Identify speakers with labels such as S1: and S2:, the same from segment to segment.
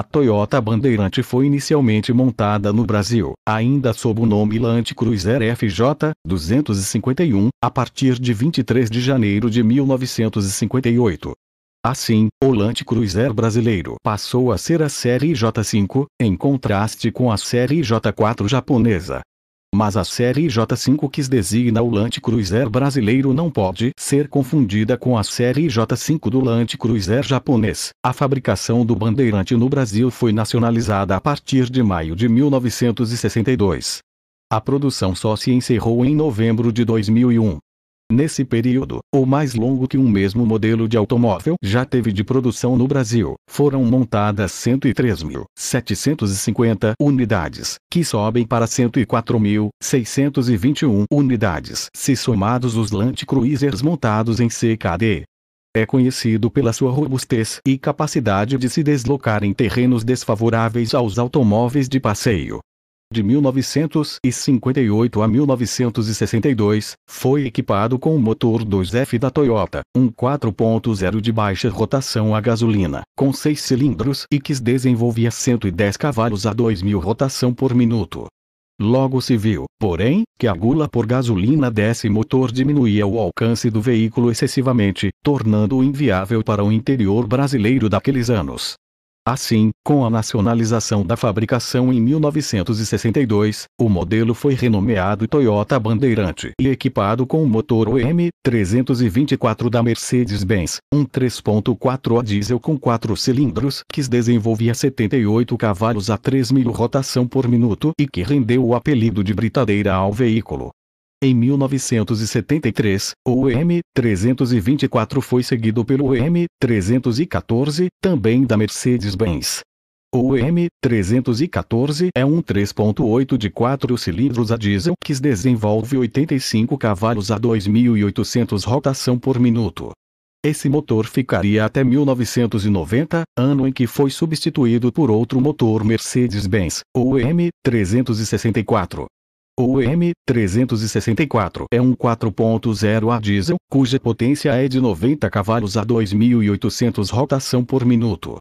S1: A Toyota Bandeirante foi inicialmente montada no Brasil, ainda sob o nome Land Cruiser FJ 251, a partir de 23 de janeiro de 1958. Assim, o Land Cruiser brasileiro passou a ser a série J5, em contraste com a série J4 japonesa mas a série J5 que designa o Lante Cruiser brasileiro não pode ser confundida com a série J5 do Lante Cruiser japonês. A fabricação do Bandeirante no Brasil foi nacionalizada a partir de maio de 1962. A produção só se encerrou em novembro de 2001. Nesse período, o mais longo que um mesmo modelo de automóvel já teve de produção no Brasil, foram montadas 103.750 unidades, que sobem para 104.621 unidades se somados os Land Cruisers montados em CKD. É conhecido pela sua robustez e capacidade de se deslocar em terrenos desfavoráveis aos automóveis de passeio, de 1958 a 1962, foi equipado com o motor 2F da Toyota, um 4.0 de baixa rotação a gasolina, com 6 cilindros e que desenvolvia 110 cavalos a 2000 rotação por minuto. Logo se viu, porém, que a gula por gasolina desse motor diminuía o alcance do veículo excessivamente, tornando-o inviável para o interior brasileiro daqueles anos. Assim, com a nacionalização da fabricação em 1962, o modelo foi renomeado Toyota Bandeirante e equipado com o motor OM324 da Mercedes-Benz, um 3.4 a diesel com 4 cilindros que desenvolvia 78 cavalos a 3.000 rotação por minuto e que rendeu o apelido de britadeira ao veículo. Em 1973, o M324 foi seguido pelo M314, também da Mercedes-Benz. O M314 é um 3.8 de 4 cilindros a diesel que desenvolve 85 cavalos a 2.800 rotação por minuto. Esse motor ficaria até 1990, ano em que foi substituído por outro motor Mercedes-Benz, o M364. O M364 é um 4.0 a diesel, cuja potência é de 90 cavalos a 2.800 rotação por minuto.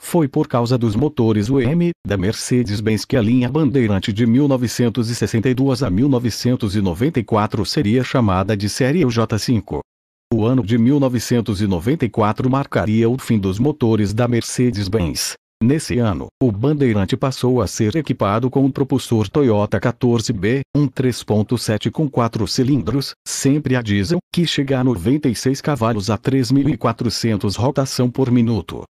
S1: Foi por causa dos motores UM, da Mercedes-Benz que a linha Bandeirante de 1962 a 1994 seria chamada de Série J5. O ano de 1994 marcaria o fim dos motores da Mercedes-Benz. Nesse ano, o Bandeirante passou a ser equipado com o propulsor Toyota 14B, um 3.7 com 4 cilindros, sempre a diesel, que chega a 96 cavalos a 3.400 rotação por minuto.